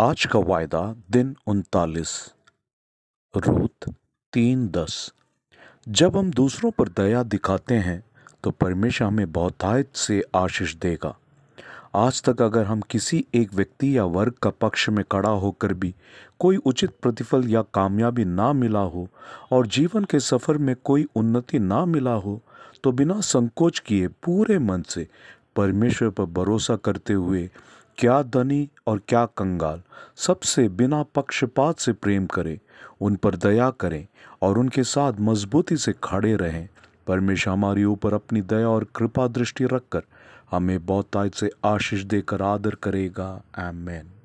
आज का वायदा दिन उनतालीस रूत तीन दस जब हम दूसरों पर दया दिखाते हैं तो परमेश्वर हमें बहुतायत से आशीष देगा आज तक अगर हम किसी एक व्यक्ति या वर्ग का पक्ष में खड़ा होकर भी कोई उचित प्रतिफल या कामयाबी ना मिला हो और जीवन के सफ़र में कोई उन्नति ना मिला हो तो बिना संकोच किए पूरे मन से परमेश्वर पर भरोसा करते हुए क्या धनी और क्या कंगाल सबसे बिना पक्षपात से प्रेम करें उन पर दया करें और उनके साथ मजबूती से खड़े रहें परमेश्वर हमारे ऊपर अपनी दया और कृपा दृष्टि रखकर हमें बहुतायत से आशीष देकर आदर करेगा एम